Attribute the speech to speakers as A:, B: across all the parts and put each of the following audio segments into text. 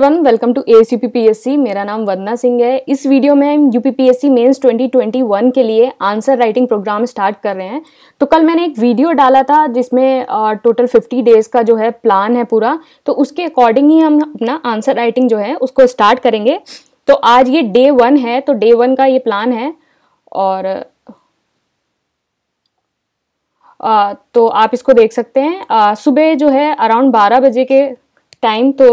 A: one welcome to ए मेरा नाम वंदना सिंह है इस वीडियो में हम यूपीपीएससी मेंस 2021 के लिए आंसर राइटिंग प्रोग्राम स्टार्ट कर रहे हैं तो कल मैंने एक वीडियो डाला था जिसमें टोटल 50 डेज का जो है प्लान है पूरा तो उसके अकॉर्डिंग ही हम अपना आंसर राइटिंग जो है उसको स्टार्ट करेंगे तो आज ये डे वन है तो डे वन का ये प्लान है और आ, तो आप इसको देख सकते हैं सुबह जो है अराउंड बारह बजे के टाइम तो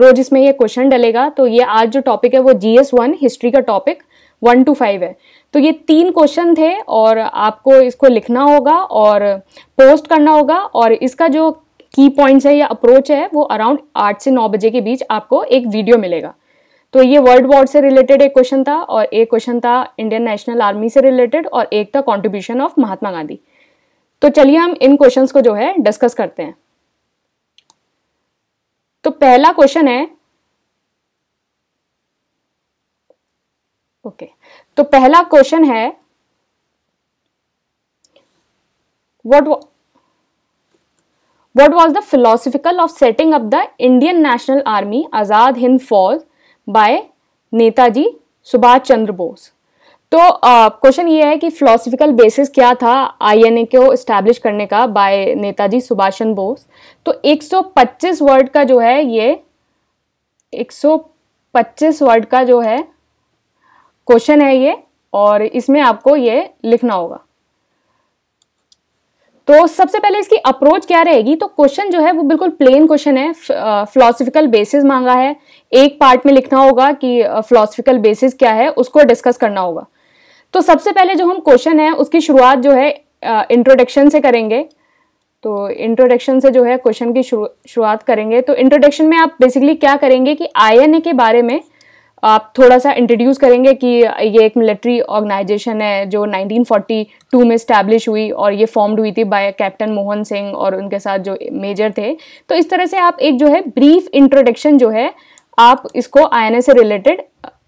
A: रोज इसमें ये क्वेश्चन डलेगा तो ये आज जो टॉपिक है वो जी एस वन हिस्ट्री का टॉपिक वन टू फाइव है तो ये तीन क्वेश्चन थे और आपको इसको लिखना होगा और पोस्ट करना होगा और इसका जो की पॉइंट्स है या अप्रोच है वो अराउंड आठ से नौ बजे के बीच आपको एक वीडियो मिलेगा तो ये वर्ल्ड वॉर से रिलेटेड एक क्वेश्चन था और एक क्वेश्चन था इंडियन नेशनल आर्मी से रिलेटेड और एक था कॉन्ट्रीब्यूशन ऑफ महात्मा गांधी तो चलिए हम इन क्वेश्चंस को जो है डिस्कस करते हैं तो पहला क्वेश्चन है ओके तो पहला क्वेश्चन है what what was the philosophical of setting up the Indian National Army Azad Hind Fauj by Netaji Subhash Chandra Bose तो क्वेश्चन ये है कि फिलोसफिकल बेसिस क्या था आईएनए को इस्टेब्लिश करने का बाय नेताजी सुभाष चंद्र बोस तो 125 वर्ड का जो है ये 125 वर्ड का जो है क्वेश्चन है ये और इसमें आपको ये लिखना होगा तो सबसे पहले इसकी अप्रोच क्या रहेगी तो क्वेश्चन जो है वो बिल्कुल प्लेन क्वेश्चन है फिलोसफिकल बेसिस मांगा है एक पार्ट में लिखना होगा कि फिलोसफिकल बेसिस क्या है उसको डिस्कस करना होगा तो सबसे पहले जो हम क्वेश्चन है उसकी शुरुआत जो है इंट्रोडक्शन से करेंगे तो इंट्रोडक्शन से जो है क्वेश्चन की शुरु, शुरुआत करेंगे तो इंट्रोडक्शन में आप बेसिकली क्या करेंगे कि आई के बारे में आप थोड़ा सा इंट्रोड्यूस करेंगे कि ये एक मिलिट्री ऑर्गेनाइजेशन है जो 1942 में स्टैब्लिश हुई और ये फॉर्म्ड हुई थी बाय कैप्टन मोहन सिंह और उनके साथ जो मेजर थे तो इस तरह से आप एक जो है ब्रीफ इंट्रोडक्शन जो है आप इसको आई से रिलेटेड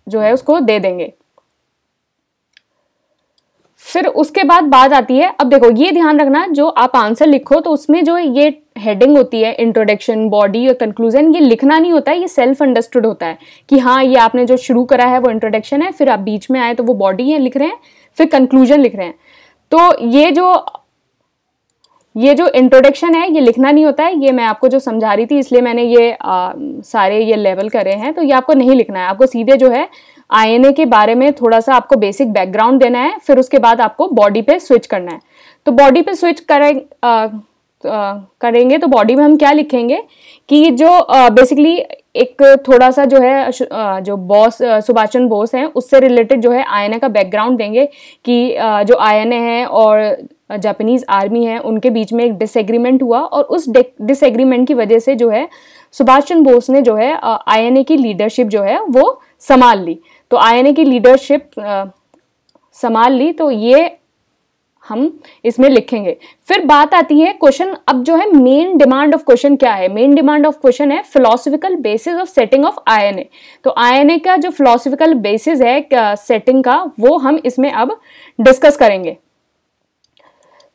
A: जो है उसको दे देंगे फिर उसके बाद बात आती है अब देखो ये ध्यान रखना जो आप आंसर लिखो तो उसमें जो ये हेडिंग होती है इंट्रोडक्शन बॉडी और कंक्लूजन ये लिखना नहीं होता है ये सेल्फ अंडरस्टूड होता है कि हाँ ये आपने जो शुरू करा है वो इंट्रोडक्शन है फिर आप बीच में आए तो वो बॉडी है लिख रहे हैं फिर कंक्लूजन लिख रहे हैं तो ये जो ये जो इंट्रोडक्शन है ये लिखना नहीं होता है ये मैं आपको जो समझा रही थी इसलिए मैंने ये आ, सारे ये लेवल करे हैं तो ये आपको नहीं लिखना है आपको सीधे जो है आईएनए के बारे में थोड़ा सा आपको बेसिक बैकग्राउंड देना है फिर उसके बाद आपको बॉडी पे स्विच करना है तो बॉडी पे स्विच करें आ, आ, करेंगे तो बॉडी में हम क्या लिखेंगे कि जो बेसिकली एक थोड़ा सा जो है जो बॉस सुभाष चंद्र बोस हैं उससे रिलेटेड जो है आई का बैकग्राउंड देंगे कि जो आयने है और जापानीज आर्मी है उनके बीच में एक डिसएग्रीमेंट हुआ और उस डिसएग्रीमेंट की वजह से जो है सुभाष चंद्र बोस ने जो है आई की लीडरशिप जो है वो संभाल ली तो आई की लीडरशिप संभाल ली तो ये हम इसमें लिखेंगे फिर बात आती है क्वेश्चन अब जो है मेन डिमांड ऑफ क्वेश्चन क्या है मेन डिमांड ऑफ क्वेश्चन है philosophical basis of setting of INA तो आईएनए का जो फिलोसफिकल बेसिस है सेटिंग का वो हम इसमें अब डिस्कस करेंगे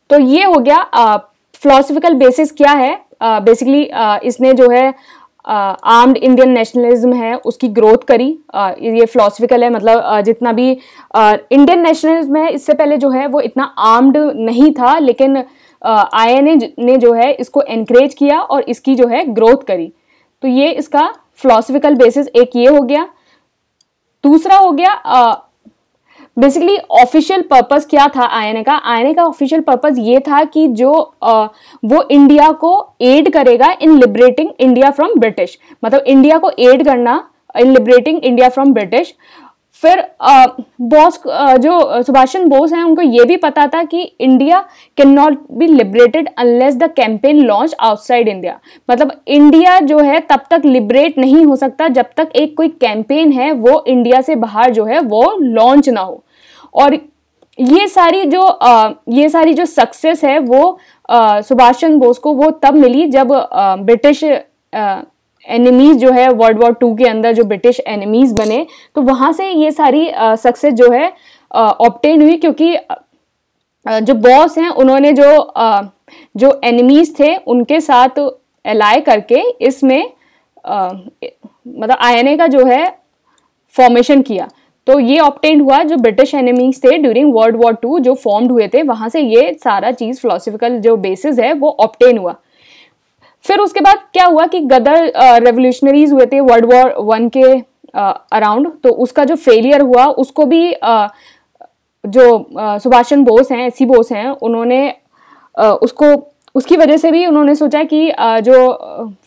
A: तो ये हो गया फिलोसफिकल बेसिस क्या है बेसिकली uh, uh, इसने जो है uh, आर्म्ड इंडियन नेशनलिज्म है उसकी ग्रोथ करी uh, ये फिलोसफिकल है मतलब uh, जितना भी इंडियन uh, नेशनलिज्म है इससे पहले जो है वो इतना आर्म्ड नहीं था लेकिन आई एन ए ने जो है इसको इनक्रेज किया और इसकी जो है ग्रोथ करी तो ये इसका फिलोसफिकल बेसिस एक ये हो गया दूसरा हो गया बेसिकली ऑफिशियल पर्पज़ क्या था आईएनए का आईएनए का ऑफिशियल पर्पज़ ये था कि जो आ, वो इंडिया को एड करेगा in liberating India from British मतलब इंडिया को एड करना in liberating India from British फिर बॉस जो सुभाष चंद्र बोस हैं उनको ये भी पता था कि India can not be liberated unless the campaign launch outside India मतलब इंडिया जो है तब तक लिबरेट नहीं हो सकता जब तक एक कोई कैंपेन है वो इंडिया से बाहर जो है वो लॉन्च ना हो और ये सारी जो आ, ये सारी जो सक्सेस है वो सुभाष चंद्र बोस को वो तब मिली जब ब्रिटिश एनिमीज जो है वर्ल्ड वॉर टू के अंदर जो ब्रिटिश एनिमीज बने तो वहाँ से ये सारी सक्सेस जो है ऑप्टेन हुई क्योंकि जो बॉस हैं उन्होंने जो जो एनिमीज थे उनके साथ एलाय करके इसमें मतलब आईएनए का जो है फॉर्मेशन किया तो ये ऑप्टेंड हुआ जो ब्रिटिश एनिमीज थे ड्यूरिंग वर्ल्ड वॉर टू जो फॉर्म्ड हुए थे वहाँ से ये सारा चीज़ फिलोसफिकल जो बेसिस है वो ऑप्टेन हुआ फिर उसके बाद क्या हुआ कि गदर रेवोल्यूशनरीज हुए थे वर्ल्ड वॉर वन के अराउंड तो उसका जो फेलियर हुआ उसको भी uh, जो सुभाष चंद्र बोस हैं सी बोस हैं उन्होंने uh, उसको उसकी वजह से भी उन्होंने सोचा कि जो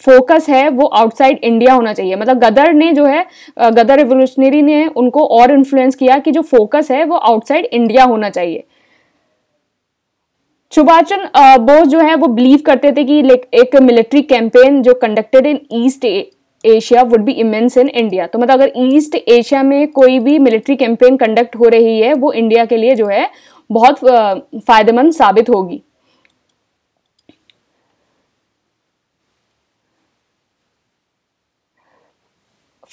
A: फोकस है वो आउटसाइड इंडिया होना चाहिए मतलब गदर ने जो है गदर रिवोल्यूशनरी ने उनको और इन्फ्लुएंस किया कि जो फोकस है वो आउटसाइड इंडिया होना चाहिए सुभाषचंद बोस जो है वो बिलीव करते थे कि एक मिलिट्री कैंपेन जो conducted in East Asia would be immense in India तो मतलब अगर ईस्ट एशिया में कोई भी मिलिट्री कैंपेन कंडक्ट हो रही है वो इंडिया के लिए जो है बहुत फायदेमंद साबित होगी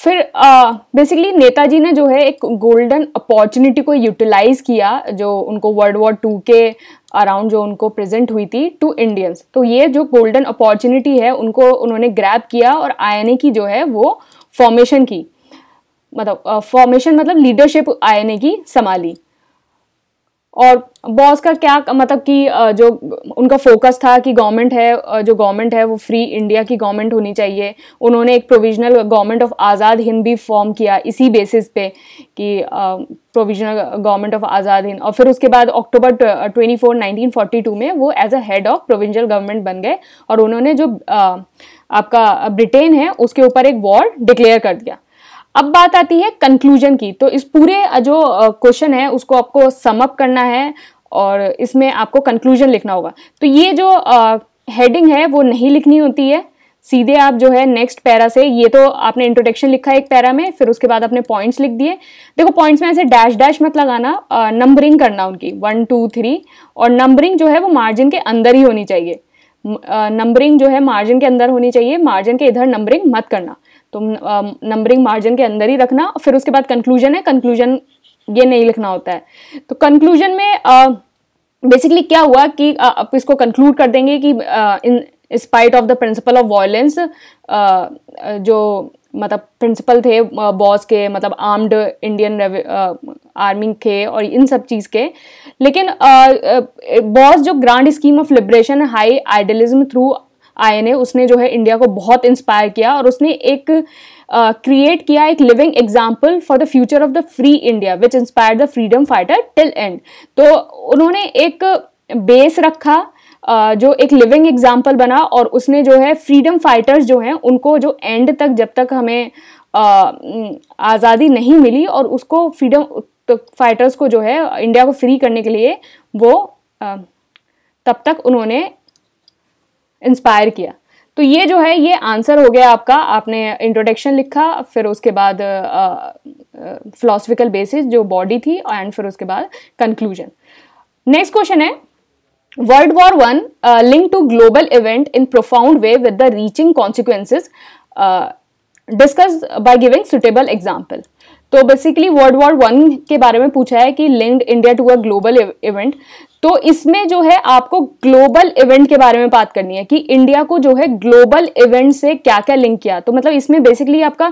A: फिर बेसिकली नेताजी ने जो है एक गोल्डन अपॉर्चुनिटी को यूटिलाइज किया जो उनको वर्ल्ड वॉर टू के अराउंड जो उनको प्रेजेंट हुई थी टू इंडियंस तो ये जो गोल्डन अपॉर्चुनिटी है उनको उन्होंने ग्रैब किया और आई की जो है वो फॉर्मेशन की मतलब फॉर्मेशन मतलब लीडरशिप आई की संभाली और बॉस का क्या मतलब कि जो उनका फोकस था कि गवर्नमेंट है जो गवर्नमेंट है वो फ्री इंडिया की गवर्नमेंट होनी चाहिए उन्होंने एक provisional government of Azad Hind भी फॉर्म किया इसी बेसिस पे कि provisional government of Azad Hind और फिर उसके बाद October twenty four nineteen two में वो as a head of provisional government बन गए और उन्होंने जो आपका ब्रिटेन है उसके ऊपर एक वॉर डिक्लेयर कर दिया अब बात आती है कंक्लूजन की तो इस पूरे जो क्वेश्चन है उसको आपको समअप करना है और इसमें आपको कंक्लूजन लिखना होगा तो ये जो हेडिंग है वो नहीं लिखनी होती है सीधे आप जो है नेक्स्ट पैरा से ये तो आपने इंट्रोडक्शन लिखा है एक पैरा में फिर उसके बाद आपने पॉइंट्स लिख दिए देखो पॉइंट्स में ऐसे डैश डैश मत लगाना नंबरिंग करना उनकी वन टू थ्री और नंबरिंग जो है वो मार्जिन के अंदर ही होनी चाहिए नंबरिंग जो है मार्जिन के अंदर होनी चाहिए मार्जिन के इधर नंबरिंग मत करना तो नंबरिंग मार्जिन के अंदर ही रखना फिर उसके बाद कंक्लूजन है कंक्लूजन ये नहीं लिखना होता है तो कंक्लूजन में बेसिकली क्या हुआ कि आप इसको कंक्लूड कर देंगे कि in spite of the principle of violence जो मतलब प्रिंसिपल थे बॉस के मतलब आर्म्ड इंडियन आर्मी के और इन सब चीज़ के लेकिन बॉस जो grand scheme of liberation high idealism through आए ने उसने जो है इंडिया को बहुत इंस्पायर किया और उसने एक क्रिएट uh, किया एक living example for the future of the free India which inspire the freedom fighter till end तो उन्होंने एक बेस रखा Uh, जो एक लिविंग एग्जाम्पल बना और उसने जो है फ्रीडम फाइटर्स जो हैं उनको जो एंड तक जब तक हमें आज़ादी नहीं मिली और उसको फ्रीडम तो फाइटर्स को जो है इंडिया को फ्री करने के लिए वो uh, तब तक उन्होंने इंस्पायर किया तो ये जो है ये आंसर हो गया आपका आपने इंट्रोडक्शन लिखा फिर उसके बाद फिलोसफिकल बेसिस जो बॉडी थी एंड फिर उसके बाद कंक्लूजन नेक्स्ट क्वेश्चन है world war one link to global event in profound way with the reaching consequences discuss by giving suitable example तो बेसिकली वर्ल्ड वॉर वन के बारे में पूछा है कि link India to a global event तो इसमें जो है आपको ग्लोबल इवेंट के बारे में बात करनी है कि इंडिया को जो है ग्लोबल इवेंट से क्या क्या लिंक किया तो मतलब इसमें बेसिकली आपका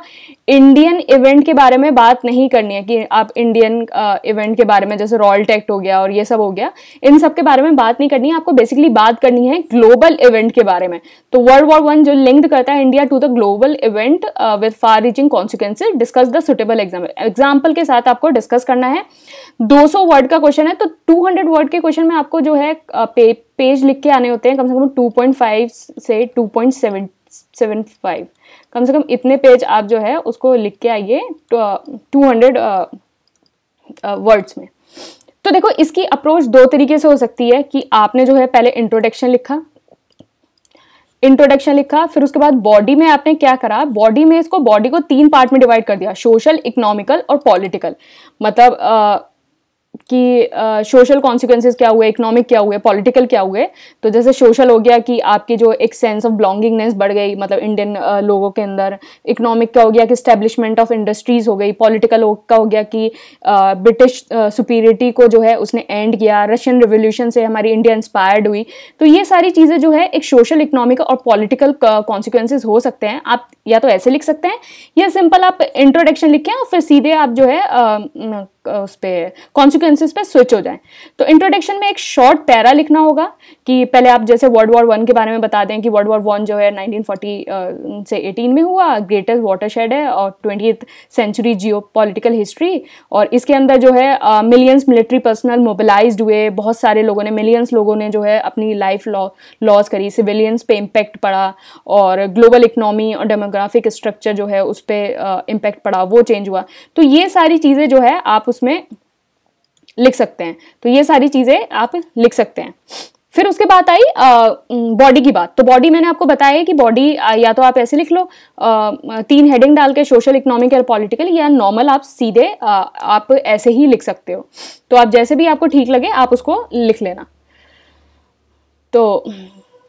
A: इंडियन इवेंट के बारे में बात नहीं करनी है कि आप इंडियन इवेंट के बारे में जैसे रॉयल टेक्ट हो गया और ये सब हो गया इन सब के बारे में बात नहीं करनी है आपको बेसिकली बात करनी है ग्लोबल इवेंट के बारे में तो वर्ल्ड वॉर वन जो लिंक्ड करता है India to the global event with far reaching consequences discuss the suitable example example के साथ आपको डिस्कस करना है 200 वर्ड का क्वेश्चन है तो 200 वर्ड के क्वेश्चन में आपको जो है पे, पेज लिख के आने होते हैं कम से कम 2.5 से 2.75 कम से कम इतने पेज आप जो है उसको लिख के आइए टू हंड्रेड वर्ड्स में तो देखो इसकी अप्रोच दो तरीके से हो सकती है कि आपने जो है पहले इंट्रोडक्शन लिखा इंट्रोडक्शन लिखा फिर उसके बाद बॉडी में आपने क्या करा बॉडी में इसको बॉडी को तीन पार्ट में डिवाइड कर दिया सोशल इकोनॉमिकल और पॉलिटिकल मतलब कि सोशल uh, कॉन्सिक्वेंसेज क्या हुए इकोनॉमिक क्या हुए पॉलिटिकल क्या हुए तो जैसे सोशल हो गया कि आपकी जो एक सेंस ऑफ बिलोंगिंगनेस बढ़ गई मतलब इंडियन uh, लोगों के अंदर इकोनॉमिक का हो गया कि स्टैब्लिशमेंट ऑफ इंडस्ट्रीज़ हो गई पॉलिटिकल का हो गया कि ब्रिटिश uh, सुपीरिटी को जो है उसने एंड किया रशियन रिवोल्यूशन से हमारी इंडिया इंस्पायर्ड हुई तो ये सारी चीज़ें जो है एक सोशल इकोनॉमिक और पॉलिटिकल कॉन्सिक्वेंसेज हो सकते हैं आप या तो ऐसे लिख सकते हैं या सिंपल आप इंट्रोडक्शन लिखें और फिर सीधे आप जो है उस पर कॉन्सिक्वेंसिस पे स्विच हो जाए तो इंट्रोडक्शन में एक शॉर्ट पैरा लिखना होगा कि पहले आप जैसे वर्ल्ड वॉर वन के बारे में बता दें कि वर्ल्ड वॉर वन जो है 1940 से 18 में हुआ ग्रेटेस्ट वाटरशेड है और twenty century geopolitical history और इसके अंदर जो है मिलियंस मिलिट्री पर्सनल मोबिलाइज हुए बहुत सारे लोगों ने मिलियंस लोगों ने जो है अपनी लाइफ लॉस करी सिविलियंस पे इम्पैक्ट पड़ा और ग्लोबल इकनॉमी और डेमोग्राफिक स्ट्रक्चर जो है उस पर इम्पैक्ट पड़ा वो चेंज हुआ तो ये सारी चीज़ें जो है आप उसमें लिख सकते हैं तो ये सारी चीज़ें आप लिख सकते हैं फिर उसके बाद आई बॉडी की बात तो बॉडी मैंने आपको बताया कि बॉडी या तो आप ऐसे लिख लो आ, तीन हेडिंग डाल के सोशल इकोनॉमिक और पॉलिटिकल या नॉर्मल आप सीधे आ, आप ऐसे ही लिख सकते हो तो आप जैसे भी आपको ठीक लगे आप उसको लिख लेना तो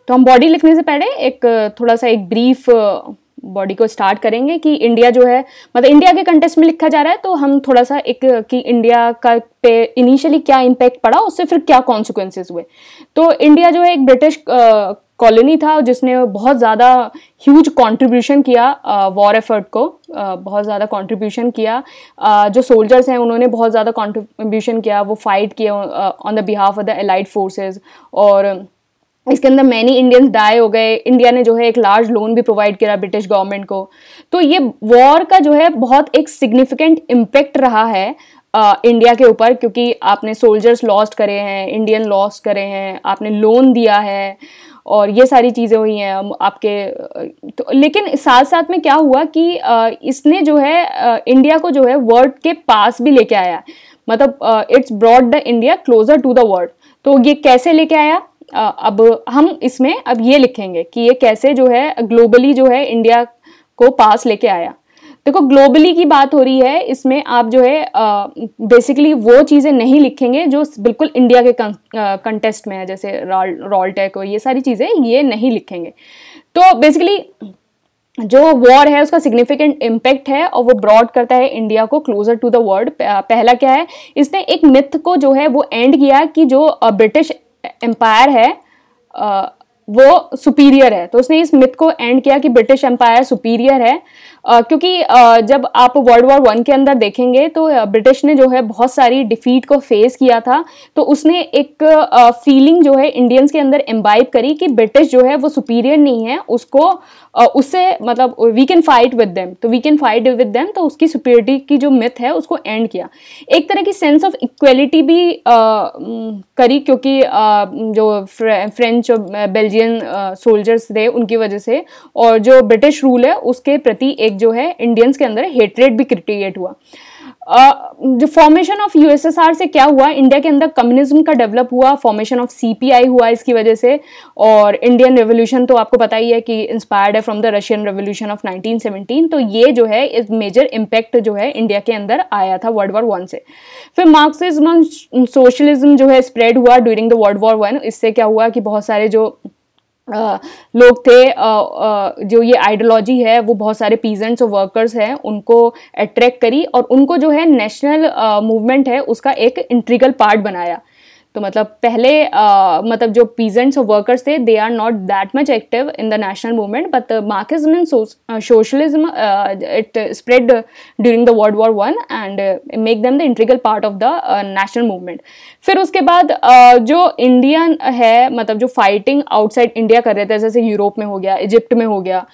A: तो हम बॉडी लिखने से पहले एक थोड़ा सा एक ब्रीफ बॉडी को स्टार्ट करेंगे कि इंडिया जो है मतलब इंडिया के कंटेस्ट में लिखा जा रहा है तो हम थोड़ा सा एक कि इंडिया का पे इनिशियली क्या इम्पैक्ट पड़ा उससे फिर क्या कॉन्सिक्वेंसेज हुए तो इंडिया जो है एक ब्रिटिश कॉलोनी था जिसने बहुत ज़्यादा ह्यूज कंट्रीब्यूशन किया वॉर एफर्ट को आ, बहुत ज़्यादा कंट्रीब्यूशन किया आ, जो सोल्जर्स हैं उन्होंने बहुत ज़्यादा कंट्रीब्यूशन किया वो फाइट किया on the behalf of the allied forces और इसके अंदर मैनी इंडियंस डाई हो गए इंडिया ने जो है एक लार्ज लोन भी प्रोवाइड किया ब्रिटिश गवर्नमेंट को तो ये वॉर का जो है बहुत एक सिग्निफिकेंट इम्पेक्ट रहा है आ, इंडिया के ऊपर क्योंकि आपने सोल्जर्स लॉस्ट करे हैं इंडियन लॉस्ट करे हैं आपने लोन दिया है और ये सारी चीज़ें हुई हैं आपके तो लेकिन साथ साथ में क्या हुआ कि आ, इसने जो है आ, इंडिया को जो है वर्ल्ड के पास भी लेके आया मतलब it's brought the India closer to the world तो ये कैसे लेके आया अब हम इसमें अब ये लिखेंगे कि ये कैसे जो है ग्लोबली जो है इंडिया को पास लेके आया देखो ग्लोबली की बात हो रही है इसमें आप जो है बेसिकली वो चीज़ें नहीं लिखेंगे जो बिल्कुल इंडिया के कंटेस्ट में है जैसे रॉल टेक हो ये सारी चीज़ें ये नहीं लिखेंगे तो बेसिकली जो वॉर है उसका सिग्निफिकेंट इम्पैक्ट है और वो ब्रॉड करता है इंडिया को क्लोजर टू द वर्ल्ड पहला क्या है इसने एक मिथ को जो है वो एंड किया कि जो ब्रिटिश एम्पायर है वो सुपीरियर है तो उसने इस मिथ को एंड किया कि ब्रिटिश एम्पायर सुपीरियर है क्योंकि जब आप वर्ल्ड वॉर वन के अंदर देखेंगे तो ब्रिटिश ने जो है बहुत सारी डिफीट को फेस किया था तो उसने एक फीलिंग जो है इंडियंस के अंदर एम्बाइब करी कि ब्रिटिश जो है वो सुपीरियर नहीं है उसको उससे मतलब we can fight with them तो we can fight with them तो उसकी सुपीरियरिटी की जो मिथ है उसको एंड किया एक तरह की सेंस ऑफ इक्वेलिटी भी आ, करी क्योंकि आ, जो फ्रेंच और बेल्जियन सोल्जर्स थे उनकी वजह से और जो ब्रिटिश रूल है उसके प्रति एक एक जो है इंडियंस के अंदर हेटरेट भी क्रिएट हुआ जो फॉर्मेशन ऑफ यूएसएसआर से क्या हुआ इंडिया के अंदर कम्युनिज्म का डेवलप हुआ फॉर्मेशन ऑफ सीपीआई हुआ इसकी वजह से और इंडियन रेवोल्यूशन तो आपको पता ही है कि इंस्पायर्ड है from the Russian revolution of 1917 तो ये जो है इस मेजर इम्पैक्ट जो है इंडिया के अंदर आया था वर्ल्ड वॉर वन से फिर मार्क्सिज्म सोशलिज्म जो है स्प्रेड हुआ during the world war one इससे क्या हुआ कि बहुत सारे जो लोग थे जो ये आइडियोलॉजी है वो बहुत सारे पीजेंट्स और वर्कर्स हैं उनको अट्रैक्ट करी और उनको जो है नेशनल मूवमेंट है उसका एक इंट्रीगल पार्ट बनाया तो मतलब पहले आ, मतलब जो पीजेंट्स और वर्कर्स थे they are not that much active in the national movement but Marxism and socialism it spread during the world war one and make them the integral part of the national movement फिर उसके बाद uh, जो Indian है मतलब जो fighting outside India कर रहे थे जैसे यूरोप में हो गया इजिप्ट में हो गया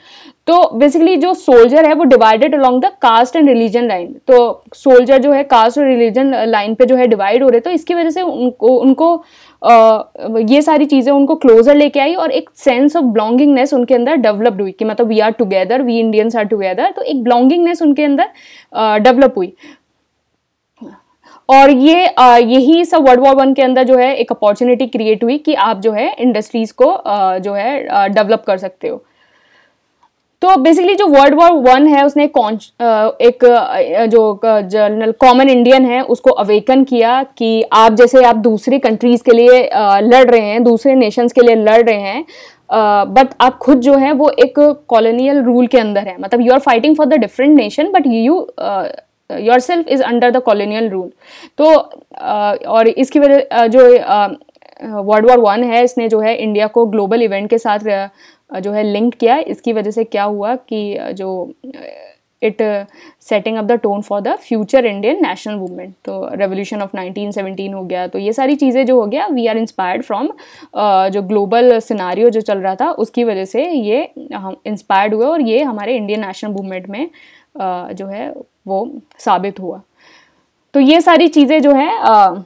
A: तो बेसिकली जो सोल्जर है वो divided along the caste and religion line तो सोल्जर जो है कास्ट और रिलीजन लाइन uh, पे जो है डिवाइड हो रहे तो इसकी वजह से उनको उनको आ, uh, ये सारी चीज़ें उनको क्लोजर लेके आई और एक सेंस ऑफ बिलोंगिंगनेस उनके अंदर डेवलप्ड हुई कि मतलब we are together we Indians are together तो एक बिलोंगिंगनेस उनके अंदर डेवलप uh, हुई और ये यही सब वर्ल्ड वॉर वन के अंदर जो है एक अपॉर्चुनिटी क्रिएट हुई कि आप जो है इंडस्ट्रीज़ को जो है डेवलप कर सकते हो तो बेसिकली जो वर्ल्ड वॉर वन है उसने एक जो जनरल कॉमन इंडियन है उसको अवेकन किया कि आप जैसे आप दूसरी कंट्रीज़ के लिए लड़ रहे हैं दूसरे नेशंस के लिए लड़ रहे हैं बट आप खुद जो है वो एक कॉलोनियल रूल के अंदर है मतलब you are fighting for the different nation but you yourself is under the colonial rule तो और इसकी वजह जो वर्ल्ड वॉर वन है इसने जो है इंडिया को ग्लोबल इवेंट के साथ जो है लिंक किया इसकी वजह से क्या हुआ कि जो it setting up the tone for the future Indian national movement तो रेवोल्यूशन ऑफ 1917 हो गया तो ये सारी चीज़ें जो हो गया वी आर इंस्पायर्ड फ्रॉम जो ग्लोबल सिनारियो जो चल रहा था उसकी वजह से ये हम इंस्पायर्ड हुए और ये हमारे इंडियन नेशनल मूवमेंट में uh, जो है वो साबित हुआ तो ये सारी चीज़ें जो है uh,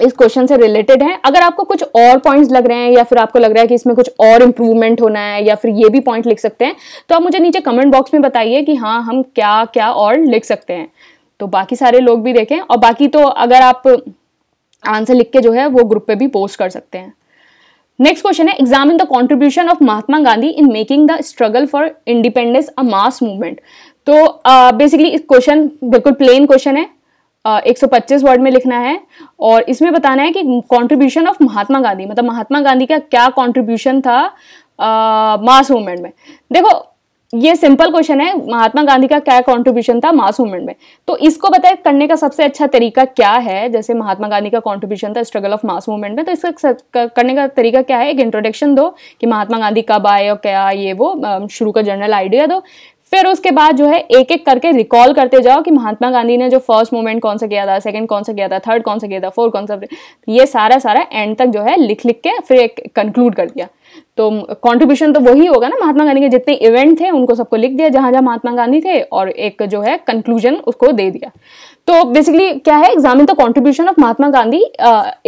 A: इस क्वेश्चन से रिलेटेड है अगर आपको कुछ और पॉइंट्स लग रहे हैं या फिर आपको लग रहा है कि इसमें कुछ और इम्प्रूवमेंट होना है या फिर ये भी पॉइंट लिख सकते हैं तो आप मुझे नीचे कमेंट बॉक्स में बताइए कि हाँ हम क्या क्या और लिख सकते हैं तो बाकी सारे लोग भी देखें और बाकी तो अगर आप आंसर लिख के जो है वो ग्रुप पे भी पोस्ट कर सकते हैं नेक्स्ट क्वेश्चन है examine the contribution of Mahatma Gandhi in making the struggle for independence a mass movement तो बेसिकली uh, इस क्वेश्चन बिल्कुल प्लेन क्वेश्चन है एक सौ पच्चीस वर्ड में लिखना है और इसमें बताना है कि कंट्रीब्यूशन ऑफ महात्मा गांधी मतलब महात्मा गांधी का क्या कंट्रीब्यूशन था मास मूवमेंट में देखो ये सिंपल क्वेश्चन है महात्मा गांधी का क्या कंट्रीब्यूशन था मास मूवमेंट में तो इसको बताए करने का सबसे अच्छा तरीका क्या है जैसे महात्मा गांधी का कंट्रीब्यूशन था स्ट्रगल ऑफ मास मूवमेंट में तो इसका करने का तरीका क्या है एक इंट्रोडक्शन दो कि महात्मा गांधी कब आए और क्या ये वो शुरू का जनरल आइडिया दो फिर उसके बाद जो है एक एक करके रिकॉल करते जाओ कि महात्मा गांधी ने जो फर्स्ट मोमेंट कौन सा किया था सेकंड कौन सा किया था थर्ड कौन सा किया था फोर्थ कौन सा ये सारा सारा एंड तक जो है लिख लिख के फिर एक कंक्लूड कर दिया तो कंट्रीब्यूशन तो वही होगा ना महात्मा गांधी के जितने इवेंट थे उनको सबको लिख दिया जहां जहां महात्मा गांधी थे और एक जो है कंक्लूजन उसको दे दिया तो बेसिकली क्या है examine the contribution of Mahatma Gandhi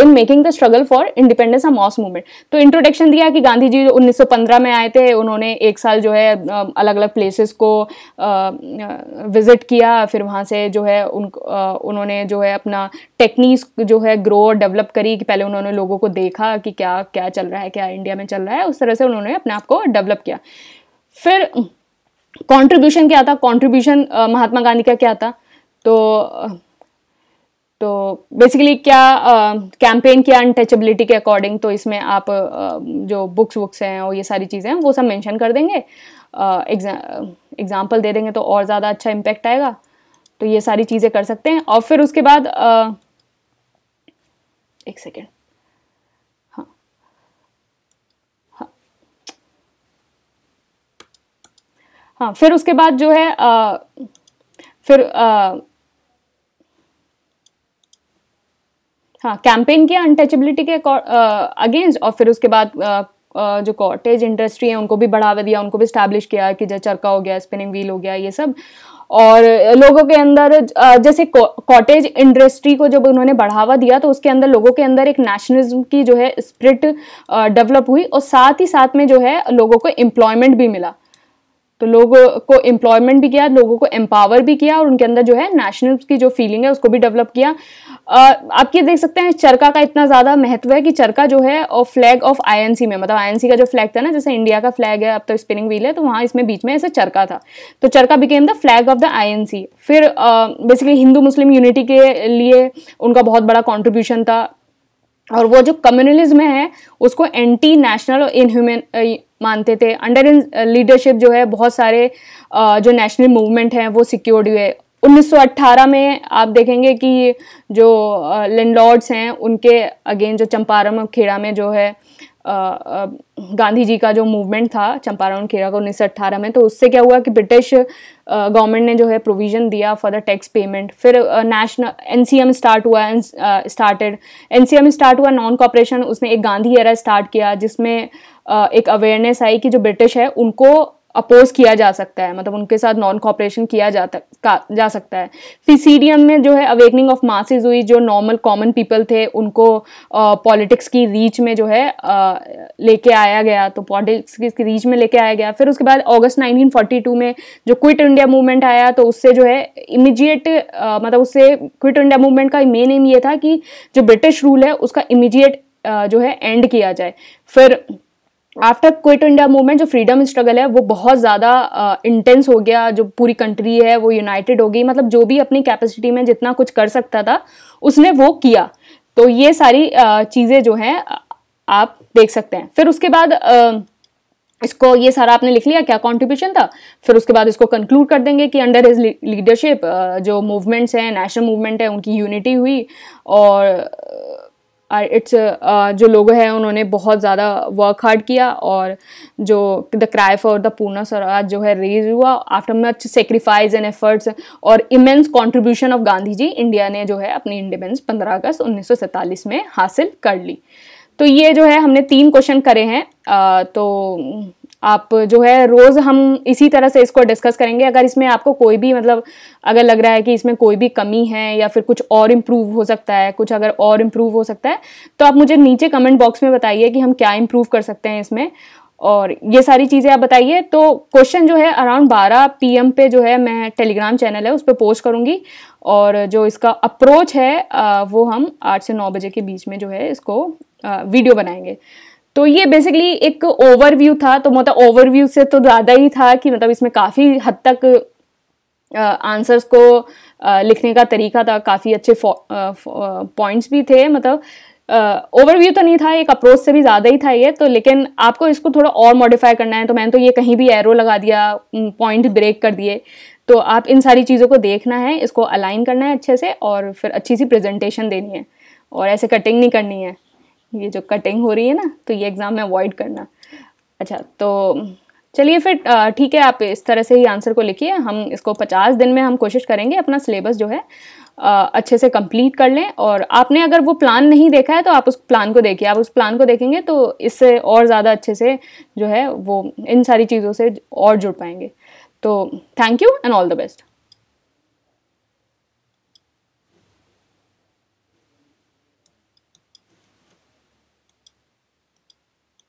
A: in making the struggle for independence of mass movement तो इंट्रोडक्शन दिया कि गांधी जी उन्नीस में आए थे उन्होंने एक साल जो है अलग अलग प्लेसेस को विजिट uh, uh, किया फिर वहाँ से जो है उन uh, उन्होंने जो है अपना टेक्निक्स जो है ग्रो और डेवलप करी कि पहले उन्होंने लोगों को देखा कि क्या क्या चल रहा है क्या इंडिया में चल रहा है है उस तरह से उन्होंने अपने आप को डेवलप किया फिर कॉन्ट्रीब्यूशन क्या था कॉन्ट्रीब्यूशन महात्मा गांधी का क्या था तो तो बेसिकली क्या कैंपेन किया अनटचेबिलिटी के अकॉर्डिंग तो इसमें आप uh, जो बुक्स वुक्स हैं और ये सारी चीज़ें हैं वो सब मेंशन कर देंगे एग्जाम्पल uh, दे देंगे तो और ज़्यादा अच्छा इम्पैक्ट आएगा तो ये सारी चीज़ें कर सकते हैं और फिर उसके बाद uh, एक सेकेंड हाँ फिर उसके बाद जो है आ, फिर आ, हाँ कैंपेन किया अनटचेबिलिटी के अगेंस्ट और फिर उसके बाद आ, आ, जो कॉटेज इंडस्ट्री है उनको भी बढ़ावा दिया उनको भी स्टैब्लिश किया कि जो चरखा हो गया स्पिनिंग व्हील हो गया ये सब और लोगों के अंदर जैसे कॉटेज इंडस्ट्री को जब उन्होंने बढ़ावा दिया तो उसके अंदर लोगों के अंदर एक नेशनलिज्म की जो है स्प्रिट डेवलप हुई और साथ ही साथ में जो है लोगों को एम्प्लॉयमेंट भी मिला तो लोगों को एम्प्लॉयमेंट भी किया लोगों को एम्पावर भी किया और उनके अंदर जो है नेशनल की जो फीलिंग है उसको भी डेवलप किया आप ये देख सकते हैं चरका का इतना ज़्यादा महत्व है कि चरका जो है और फ्लैग ऑफ आईएनसी में मतलब आईएनसी का जो फ्लैग था ना जैसे इंडिया का फ्लैग है अब तो स्पिनिंग व्हील है तो वहाँ इसमें बीच में ऐसे चरका था तो charkha became the flag of the आई फिर बेसिकली हिंदू मुस्लिम यूनिटी के लिए उनका बहुत बड़ा कॉन्ट्रीब्यूशन था और वो जो कम्युनलिज्म है उसको एंटी नेशनल और इनह्यूमन मानते थे अंडर इन लीडरशिप जो है बहुत सारे जो नेशनल मूवमेंट हैं वो सिक्योर्ड हुए 1918 में आप देखेंगे कि जो लैंडलॉर्ड्स हैं उनके अगेन जो चंपारण और खेड़ा में जो है गांधी जी का जो मूवमेंट था चंपारण खेरा का उन्नीस में तो उससे क्या हुआ कि ब्रिटिश गवर्नमेंट ने जो है प्रोविज़न दिया फॉर द टैक्स पेमेंट फिर नेशनल एनसीएम स्टार्ट हुआ स्टार्टेड एनसीएम स्टार्ट हुआ नॉन कॉपरेशन उसने एक गांधी एरा स्टार्ट किया जिसमें एक अवेयरनेस आई कि जो ब्रिटिश है उनको अपोज किया जा सकता है मतलब उनके साथ नॉन कॉपरेशन किया जा का, जा सकता है फिसीडियम में जो है अवेकनिंग ऑफ मासेज हुई जो नॉर्मल कॉमन पीपल थे उनको पॉलिटिक्स की रीच में जो है लेके आया गया तो पॉलिटिक्स की रीच में लेके आया गया फिर उसके बाद अगस्त 1942 में जो क्विट इंडिया मूवमेंट आया तो उससे जो है इमीजिएट मतलब उससे क्विट इंडिया मूवमेंट का मेन एम ये था कि जो ब्रिटिश रूल है उसका इमीजिएट जो है एंड किया जाए फिर आफ्टर क्विट इंडिया मूवमेंट जो फ्रीडम स्ट्रगल है वो बहुत ज़्यादा इंटेंस हो गया जो पूरी कंट्री है वो यूनाइटेड हो गई मतलब जो भी अपनी कैपेसिटी में जितना कुछ कर सकता था उसने वो किया तो ये सारी चीज़ें जो हैं आप देख सकते हैं फिर उसके बाद uh, इसको ये सारा आपने लिख लिया क्या कंट्रीब्यूशन था फिर उसके बाद इसको कंक्लूड कर देंगे कि अंडर हिज लीडरशिप जो मूवमेंट्स हैं नेशनल मूवमेंट है उनकी यूनिटी हुई और इट्स uh, जो लोग हैं उन्होंने बहुत ज़्यादा वर्क हार्ड किया और जो the cry for the Purna Swaraj जो है रेज हुआ after much sacrifice and efforts और immense contribution of Gandhi ji India ने जो है अपनी इंडिपेंडेंस 15 अगस्त 1947 में हासिल कर ली तो ये जो है हमने तीन क्वेश्चन करे हैं आ, uh, तो आप जो है रोज़ हम इसी तरह से इसको डिस्कस करेंगे अगर इसमें आपको कोई भी मतलब अगर लग रहा है कि इसमें कोई भी कमी है या फिर कुछ और इम्प्रूव हो सकता है कुछ अगर और इम्प्रूव हो सकता है तो आप मुझे नीचे कमेंट बॉक्स में बताइए कि हम क्या इम्प्रूव कर सकते हैं इसमें और ये सारी चीज़ें आप बताइए तो क्वेश्चन जो है अराउंड 12 पीएम पे जो है मैं टेलीग्राम चैनल है उस पर पोस्ट करूँगी और जो इसका अप्रोच है वो हम आठ से नौ बजे के बीच में जो है इसको वीडियो बनाएंगे तो ये बेसिकली एक ओवरव्यू था तो मतलब ओवरव्यू से तो ज़्यादा ही था कि मतलब इसमें काफ़ी हद तक आंसर्स को लिखने का तरीका था काफ़ी अच्छे पॉइंट्स भी थे मतलब ओवरव्यू तो नहीं था एक अप्रोच से भी ज़्यादा ही था ये तो लेकिन आपको इसको थोड़ा और मॉडिफाई करना है तो मैंने तो ये कहीं भी एरो लगा दिया पॉइंट ब्रेक कर दिए तो आप इन सारी चीज़ों को देखना है इसको अलाइन करना है अच्छे से और फिर अच्छी सी प्रेजेंटेशन देनी है और ऐसे कटिंग नहीं करनी है ये जो कटिंग हो रही है ना तो ये एग्ज़ाम में अवॉइड करना अच्छा तो चलिए फिर ठीक है आप इस तरह से ही आंसर को लिखिए हम इसको पचास दिन में हम कोशिश करेंगे अपना सिलेबस जो है अच्छे से कंप्लीट कर लें और आपने अगर वो प्लान नहीं देखा है तो आप उस प्लान को देखिए आप उस प्लान को देखेंगे तो इससे और ज़्यादा अच्छे से जो है वो इन सारी चीज़ों से और जुड़ पाएंगे तो thank you and all the best